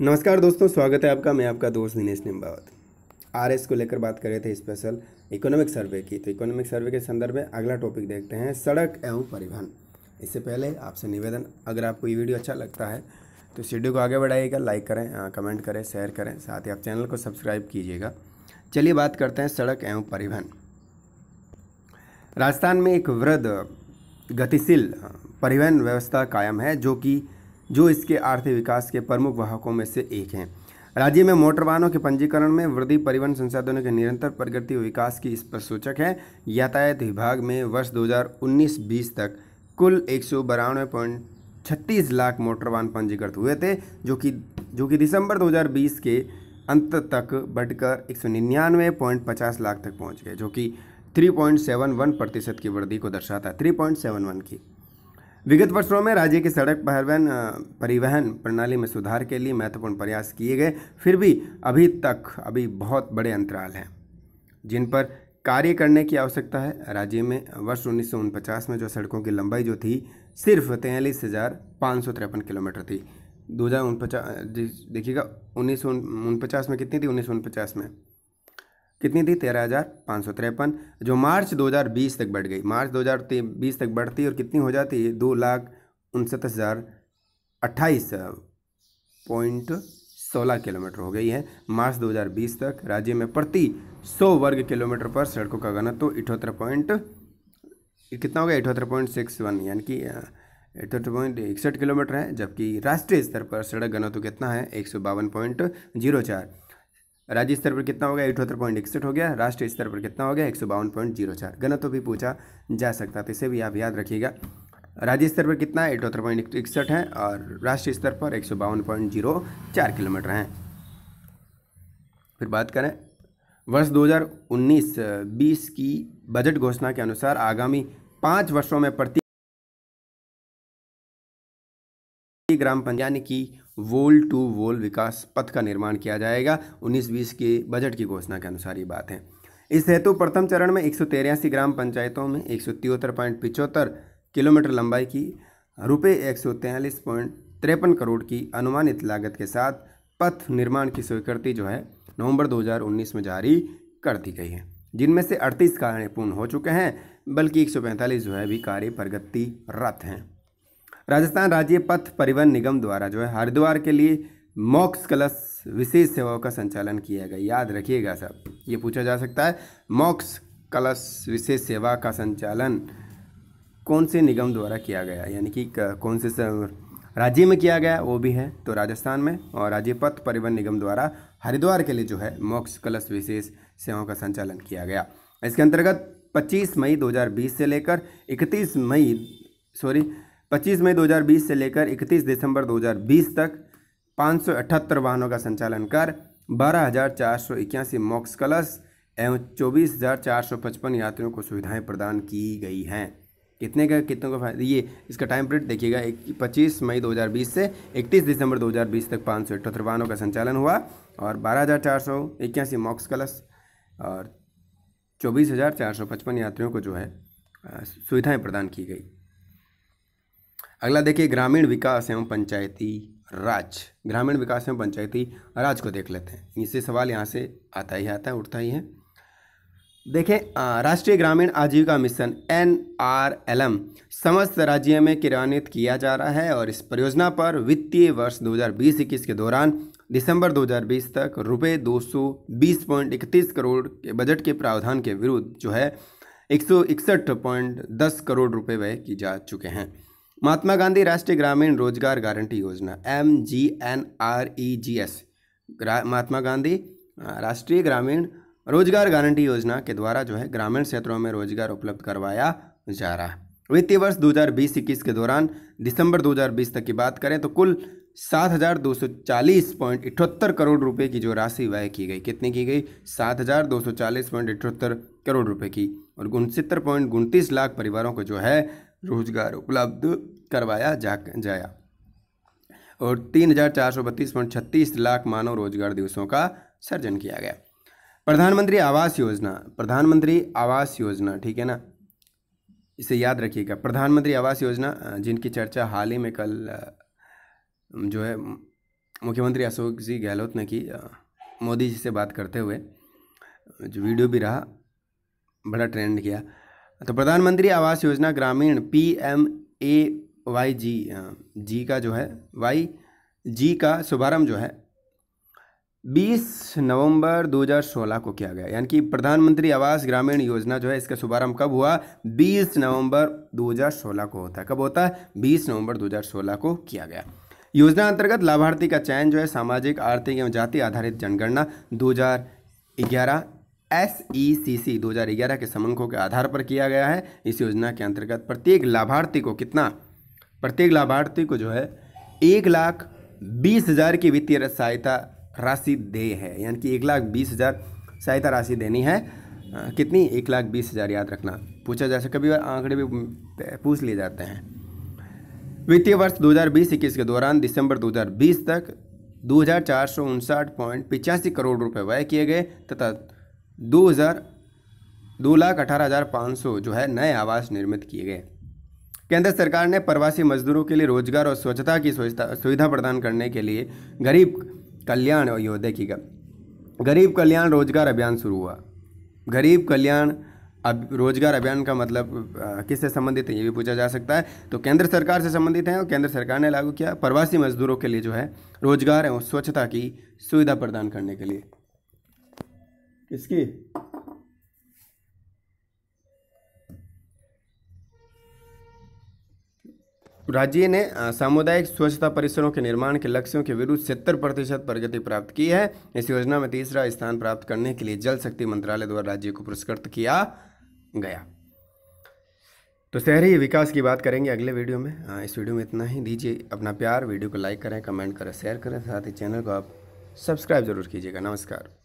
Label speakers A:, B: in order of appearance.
A: नमस्कार दोस्तों स्वागत है आपका मैं आपका दोस्त दिनेश निम्बावत आरएस को लेकर बात कर रहे थे स्पेशल इकोनॉमिक सर्वे की तो इकोनॉमिक सर्वे के संदर्भ में अगला टॉपिक देखते हैं सड़क एवं परिवहन इससे पहले आपसे निवेदन अगर आपको ये वीडियो अच्छा लगता है तो इस वीडियो को आगे बढ़ाइएगा लाइक करें कमेंट करें शेयर करें साथ ही आप चैनल को सब्सक्राइब कीजिएगा चलिए बात करते हैं सड़क एवं परिवहन राजस्थान में एक वृद्ध गतिशील परिवहन व्यवस्था कायम है जो कि जो इसके आर्थिक विकास के प्रमुख वाहकों में से एक हैं राज्य में मोटर वाहनों के पंजीकरण में वृद्धि परिवहन संसाधनों के निरंतर प्रगति विकास की इस पर सूचक है यातायात विभाग में वर्ष 2019-20 तक कुल एक छत्तीस लाख मोटर वाहन पंजीकृत हुए थे जो कि जो कि दिसंबर 2020 के अंत तक बढ़कर एक लाख तक पहुंच गए जो कि 3.71 प्रतिशत की वृद्धि को दर्शाता है थ्री की विगत वर्षों में राज्य की सड़क परिवहन परिवहन प्रणाली में सुधार के लिए महत्वपूर्ण प्रयास किए गए फिर भी अभी तक अभी बहुत बड़े अंतराल हैं जिन पर कार्य करने की आवश्यकता है राज्य में वर्ष उन्नीस में जो सड़कों की लंबाई जो थी सिर्फ तैंतालीस हज़ार पाँच सौ तिरपन किलोमीटर थी दो हज़ार उनपचास देखिएगा उन्नीस में कितनी थी उन्नीस में कितनी थी तेरह हज़ार पाँच सौ तिरपन जो मार्च 2020 तक बढ़ गई मार्च 2020 तक बढ़ती और कितनी हो जाती है दो लाख उनसठ हज़ार अट्ठाईस पॉइंट सोलह किलोमीटर हो गई है मार्च 2020 तक राज्य में प्रति सौ वर्ग किलोमीटर पर सड़कों का घनत्व तो इठहत्तर पॉइंट कितना हो गया इठहत्तर पॉइंट सिक्स वन यानी कि इकहत्तर पॉइंट इकसठ किलोमीटर है जबकि राष्ट्रीय स्तर पर सड़क घनत्व तो कितना है एक सौ बावन पॉइंट जीरो चार राज्य स्तर पर कितना हो गया अठहत्तर पॉइंट इकसठ हो गया राष्ट्रीय स्तर पर कितना हो गया एक सौ बावन पॉइंट जीरो चार तो भी पूछा जा सकता तो इसे भी आप याद रखिएगा राज्य स्तर पर कितना है अठहत्तर पॉइंट इकसठ है और राष्ट्रीय स्तर पर एक सौ बावन पॉइंट जीरो चार किलोमीटर हैं फिर बात करें वर्ष दो उन्नीस बीस की बजट घोषणा के अनुसार आगामी पाँच वर्षों में प्रति ग्राम पंचायत यानी कि वोल टू वोल विकास पथ का निर्माण किया जाएगा उन्नीस बीस के बजट की घोषणा के अनुसार ये बात है इस हेतु प्रथम चरण में एक ग्राम पंचायतों में एक किलोमीटर लंबाई की रुपये एक तिरपन करोड़ की अनुमानित लागत के साथ पथ निर्माण की स्वीकृति जो है नवंबर 2019 में जारी कर दी गई है जिनमें से 38 कार्य पूर्ण हो चुके हैं बल्कि 145 जो है भी कार्य प्रगतिरत हैं राजस्थान राज्य पथ परिवहन निगम द्वारा जो है हरिद्वार के लिए मॉक्स कलश विशेष सेवाओं का संचालन किया गया याद रखिएगा सब ये पूछा जा सकता है मॉक्स कलश विशेष सेवा का संचालन कौन से निगम द्वारा किया गया यानी कि कौन से राज्य में किया गया वो भी है तो राजस्थान में और राज्य पथ परिवहन निगम द्वारा हरिद्वार के लिए जो है मॉक्स कलश विशेष सेवाओं का संचालन किया गया इसके अंतर्गत 25 मई 2020 से लेकर 31 मई सॉरी 25 मई 2020 से लेकर 31 दिसंबर 2020 तक पाँच वाहनों का संचालन कर बारह हज़ार चार सौ इक्यासी मॉक्स कलश एवं चौबीस हज़ार चार सौ पचपन यात्रियों को सुविधाएं प्रदान की गई हैं कितने का कितनों का फायदा ये इसका टाइम पीरियड देखिएगा एक पच्चीस मई 2020 से 31 दिसंबर 2020 तक पाँच सौ अठहत्तर वाहनों का संचालन हुआ और बारह हज़ार चार सौ इक्यासी मॉक्स कलस और चौबीस हज़ार चार सौ पचपन यात्रियों को जो है सुविधाएं प्रदान की गई अगला देखिए ग्रामीण विकास एवं पंचायती राज ग्रामीण विकास एवं पंचायती राज को देख लेते हैं इससे सवाल यहाँ से आता ही आता है उठता ही है देखें राष्ट्रीय ग्रामीण आजीविका mission N R L M समस्त राज्य में क्रियान्वित किया जा रहा है और इस परियोजना पर वित्तीय वर्ष 2020-21 के दौरान दिसंबर 2020 तक रुपये दो करोड़ के बजट के प्रावधान के विरुद्ध जो है एक करोड़ रुपये व्यय की जा चुके हैं महात्मा गांधी राष्ट्रीय ग्रामीण रोजगार गारंटी योजना M G N R E G S Mahatma Gandhi राष्ट्रीय ग्रामीण रोजगार गारंटी योजना के द्वारा जो है ग्रामीण क्षेत्रों में रोजगार उपलब्ध करवाया जा रहा है वित्तीय वर्ष दो 21 के दौरान दिसंबर 2020 तक की बात करें तो कुल सात करोड़ रुपए की जो राशि व्यय की गई कितनी की गई सात करोड़ रुपए की और उनसत्तर पॉइंट लाख परिवारों को जो है रोजगार उपलब्ध करवाया जा जाया और तीन हजार चार सौ बत्तीस पॉइंट छत्तीस लाख मानव रोजगार दिवसों का सर्जन किया गया प्रधानमंत्री आवास योजना प्रधानमंत्री आवास योजना ठीक है ना इसे याद रखिएगा प्रधानमंत्री आवास योजना जिनकी चर्चा हाल ही में कल जो है मुख्यमंत्री अशोक जी गहलोत ने की मोदी जी से बात करते हुए जो वीडियो भी रहा बड़ा ट्रेंड किया तो प्रधानमंत्री आवास योजना ग्रामीण P M A Y G जी का जो है वाई जी का शुभारंभ जो है 20 नवंबर 2016 को किया गया यानी कि प्रधानमंत्री आवास ग्रामीण योजना जो है इसका शुभारंभ कब हुआ 20 नवंबर 2016 को होता है कब होता है 20 नवंबर 2016 को किया गया योजना अंतर्गत लाभार्थी का चयन जो है सामाजिक आर्थिक एवं जाति आधारित जनगणना 2011 एस ई सी सी दो के समंकों के आधार पर किया गया है इस योजना के अंतर्गत प्रत्येक लाभार्थी को कितना प्रत्येक लाभार्थी को जो है एक लाख बीस हज़ार की वित्तीय सहायता राशि दे है यानी कि एक लाख बीस हज़ार सहायता राशि देनी है आ, कितनी एक लाख बीस हज़ार याद रखना पूछा जा सकता कभी आंकड़े भी पूछ लिए जाते हैं वित्तीय वर्ष 2020-21 के दौरान दिसंबर 2020 तक दो करोड़ रुपए व्यय किए गए तथा दो हज़ार दो लाख अठारह हज़ार पाँच सौ जो है नए आवास निर्मित किए गए केंद्र सरकार ने प्रवासी मजदूरों के लिए रोजगार और स्वच्छता की सुविधा प्रदान करने के लिए गरीब कल्याण यो की गरीब कल्याण रोजगार अभियान शुरू हुआ गरीब कल्याण अब रोजगार अभियान का मतलब किससे संबंधित है ये भी पूछा जा सकता है तो केंद्र सरकार से संबंधित है और केंद्र सरकार ने लागू किया प्रवासी मजदूरों के लिए जो है रोजगार एवं स्वच्छता की सुविधा प्रदान करने के लिए किसकी राज्य ने सामुदायिक स्वच्छता परिसरों के निर्माण के लक्ष्यों के विरुद्ध सत्तर प्रतिशत प्रगति प्राप्त की है इस योजना में तीसरा स्थान प्राप्त करने के लिए जल शक्ति मंत्रालय द्वारा राज्य को पुरस्कृत किया गया तो शहरी विकास की बात करेंगे अगले वीडियो में इस वीडियो में इतना ही दीजिए अपना प्यार वीडियो को लाइक करें कमेंट करें शेयर करें साथ ही चैनल को आप सब्सक्राइब जरूर कीजिएगा नमस्कार